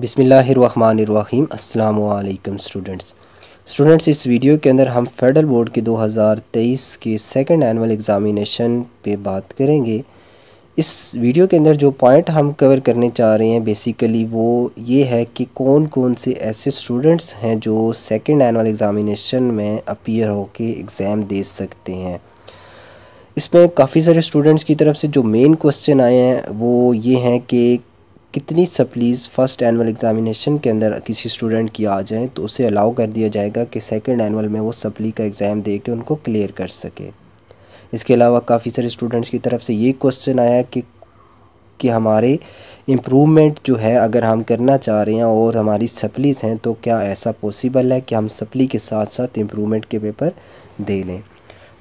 बिसमीम अल्लाम students students इस वीडियो के अंदर हम फेडरल बोर्ड के 2023 के सेकंड एनुअल एग्ज़ामिनेशन पे बात करेंगे इस वीडियो के अंदर जो पॉइंट हम कवर करने चाह रहे हैं बेसिकली वो ये है कि कौन कौन से ऐसे स्टूडेंट्स हैं जो सेकंड एनुअल एग्ज़ामिनेशन में अपीयर होकर एग्ज़ाम दे सकते हैं इसमें काफ़ी सारे स्टूडेंट्स की तरफ से जो मेन क्वेश्चन आए हैं वो ये हैं कि कितनी सप्लीज़ फर्स्ट एनुअल एग्ज़ामिनेशन के अंदर किसी स्टूडेंट की आ जाएँ तो उसे अलाउ कर दिया जाएगा कि सेकेंड एनुअल में वो सप्ली का एग्ज़ाम दे के उनको क्लियर कर सके इसके अलावा काफ़ी सारे स्टूडेंट्स की तरफ से ये क्वेश्चन आया कि कि हमारे इम्प्रूवमेंट जो है अगर हम करना चाह रहे हैं और हमारी सप्लीज़ हैं तो क्या ऐसा पॉसिबल है कि हम सप्ली के साथ साथ इम्प्रूवमेंट के पेपर दे लें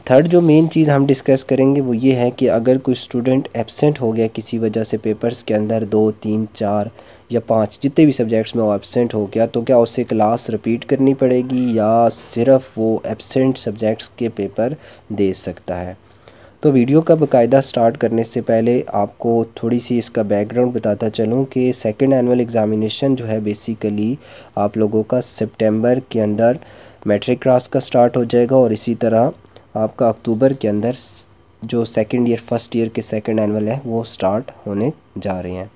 थर्ड जो मेन चीज़ हम डिस्कस करेंगे वो ये है कि अगर कोई स्टूडेंट एबसेंट हो गया किसी वजह से पेपर्स के अंदर दो तीन चार या पाँच जितने भी सब्जेक्ट्स में वो एबसेंट हो गया तो क्या उसे क्लास रिपीट करनी पड़ेगी या सिर्फ वो एबसेंट सब्जेक्ट्स के पेपर दे सकता है तो वीडियो का बकायदा स्टार्ट करने से पहले आपको थोड़ी सी इसका बैकग्राउंड बताता चलूँ कि सेकेंड एनुअल एग्ज़ामिनेशन जो है बेसिकली आप लोगों का सितंबर के अंदर मैट्रिक क्लास का स्टार्ट हो जाएगा और इसी तरह आपका अक्टूबर के अंदर जो सेकेंड ईयर फर्स्ट ईयर के सेकेंड एनअल है वो स्टार्ट होने जा रहे हैं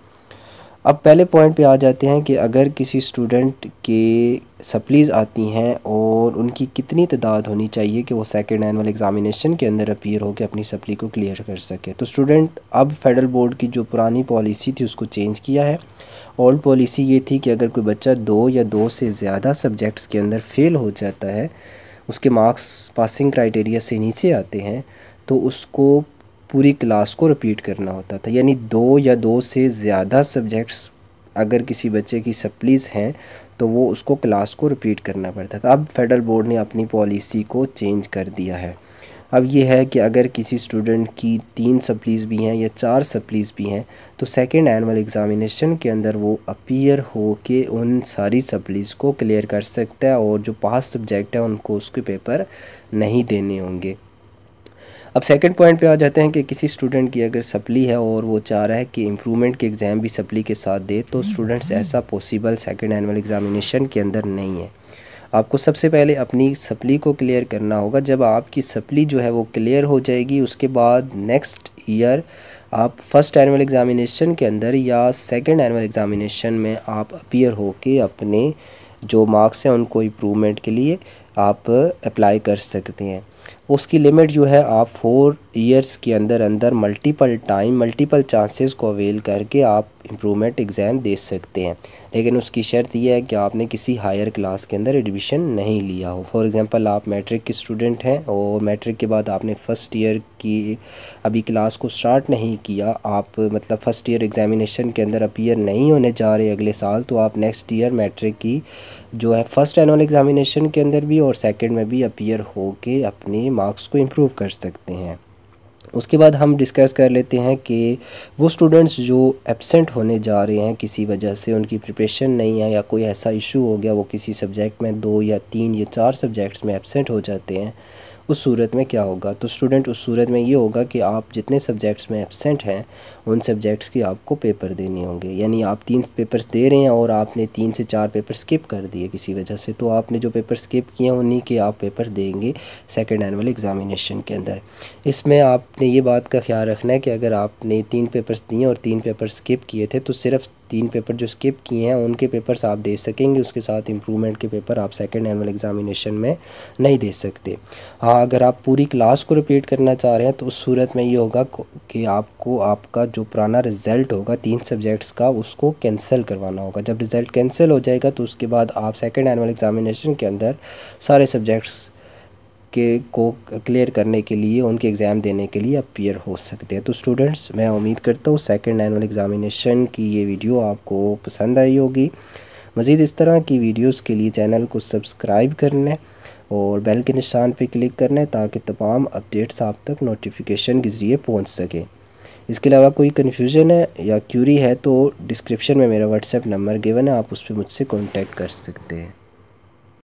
अब पहले पॉइंट पे आ जाते हैं कि अगर किसी स्टूडेंट के सप्लीज़ आती हैं और उनकी कितनी तादाद होनी चाहिए कि वो सेकेंड एनअल एग्ज़ामिनेशन के अंदर अपीयर होकर अपनी सप्ली को क्लियर कर सके तो स्टूडेंट अब फेडरल बोर्ड की जो पुरानी पॉलिसी थी उसको चेंज किया है ओल्ड पॉलिसी ये थी कि अगर कोई बच्चा दो या दो से ज़्यादा सब्जेक्ट्स के अंदर फेल हो जाता है उसके मार्क्स पासिंग क्राइटेरिया से नीचे आते हैं तो उसको पूरी क्लास को रिपीट करना होता था यानी दो या दो से ज़्यादा सब्जेक्ट्स अगर किसी बच्चे की सप्लीज़ हैं तो वो उसको क्लास को रिपीट करना पड़ता था अब फेडरल बोर्ड ने अपनी पॉलिसी को चेंज कर दिया है अब ये है कि अगर किसी स्टूडेंट की तीन सप्लीज़ भी हैं या चार सप्लीज़ भी हैं तो सेकंड एनुअल एग्ज़ामिनेशन के अंदर वो अपीयर हो के उन सारी सप्लीज़ को क्लियर कर सकता है और जो पास सब्जेक्ट है उनको उसके पेपर नहीं देने होंगे अब सेकंड पॉइंट पे आ जाते हैं कि किसी स्टूडेंट की अगर सप्ली है और वो चाह रहा है कि इम्प्रूवमेंट के एग्ज़ाम भी सप्ली के साथ दे तो स्टूडेंट्स हम्म, हम्म। ऐसा पॉसिबल सेकंड एनुअल एग्ज़ामिनेशन के अंदर नहीं है आपको सबसे पहले अपनी सप्ली को क्लियर करना होगा जब आपकी सप्ली जो है वो क्लियर हो जाएगी उसके बाद नेक्स्ट ईयर आप फर्स्ट एनुअल एग्ज़ामिनेशन के अंदर या सेकंड एनुअल एग्ज़ामिनेशन में आप अपीयर हो के अपने जो मार्क्स हैं उनको इम्प्रूवमेंट के लिए आप अप्लाई कर सकते हैं उसकी लिमिट जो है आप फोर ईयर्स के अंदर अंदर मल्टीपल टाइम मल्टीपल चांसेस को अवेल करके आप इम्प्रूवमेंट एग्ज़ाम दे सकते हैं लेकिन उसकी शर्त यह है कि आपने किसी हायर क्लास के अंदर एडमिशन नहीं लिया हो फॉर एग्ज़ाम्पल आप मैट्रिक के स्टूडेंट हैं और मैट्रिक के बाद आपने फ़र्स्ट ईयर की अभी क्लास को स्टार्ट नहीं किया आप मतलब फ़र्स्ट ईयर एग्ज़ामिनेशन के अंदर अपीयर नहीं होने जा रहे अगले साल तो आप नेक्स्ट ईयर मैट्रिक की जो है फ़र्स्ट एनअल एग्ज़ामिनेशन के अंदर भी और सेकेंड में भी अपीयर होकर अपनी अपने मार्क्स को इम्प्रूव कर सकते हैं उसके बाद हम डिस्कस कर लेते हैं कि वो स्टूडेंट्स जो एबसेंट होने जा रहे हैं किसी वजह से उनकी प्रिपरेशन नहीं है या कोई ऐसा इशू हो गया वो किसी सब्जेक्ट में दो या तीन या चार सब्जेक्ट्स में एबसेंट हो जाते हैं उस सूरत में क्या होगा तो स्टूडेंट उस सूरत में ये होगा कि आप जितने सब्जेक्ट्स में एबसेंट हैं उन सब्जेक्ट्स की आपको पेपर देने होंगे यानी आप तीन पेपर्स दे रहे हैं और आपने तीन से चार पेपर स्किप कर दिए किसी वजह से तो आपने जो पेपर स्किप किए हैं उन्हीं के आप पेपर देंगे सेकेंड एनअल एग्ज़ामिनेशन के अंदर इसमें आपने ये बात का ख्याल रखना है कि अगर आपने तीन पेपर्स दिए और तीन पेपर स्किप किए थे तो सिर्फ तीन पेपर जो स्किप किए हैं उनके पेपर्स आप दे सकेंगे उसके साथ इम्प्रूवमेंट के पेपर आप सेकेंड एनुअल एग्जामिनेशन में नहीं दे सकते हाँ अगर आप पूरी क्लास को रिपीट करना चाह रहे हैं तो उस सूरत में ये होगा कि आपको आपका जो पुराना रिजल्ट होगा तीन सब्जेक्ट्स का उसको कैंसिल करवाना होगा जब रिज़ल्ट कैंसिल हो जाएगा तो उसके बाद आप सेकेंड एनुअल एग्जामिनेशन के अंदर सारे सब्जेक्ट्स के को क्लियर करने के लिए उनके एग्ज़ाम देने के लिए अपीयर हो सकते हैं तो स्टूडेंट्स मैं उम्मीद करता हूँ सेकेंड एनुअल एग्ज़ामिनेशन की ये वीडियो आपको पसंद आई होगी मज़ीद इस तरह की वीडियोस के लिए चैनल को सब्सक्राइब करना और बेल के निशान पर क्लिक करना है ताकि तमाम अपडेट्स आप तक नोटिफिकेशन के ज़रिए पहुँच सकें इसके अलावा कोई कन्फ्यूजन है या क्यूरी है तो डिस्क्रिप्शन में मेरा व्हाट्सएप नंबर गिवन है आप उस पर मुझसे कॉन्टैक्ट कर सकते हैं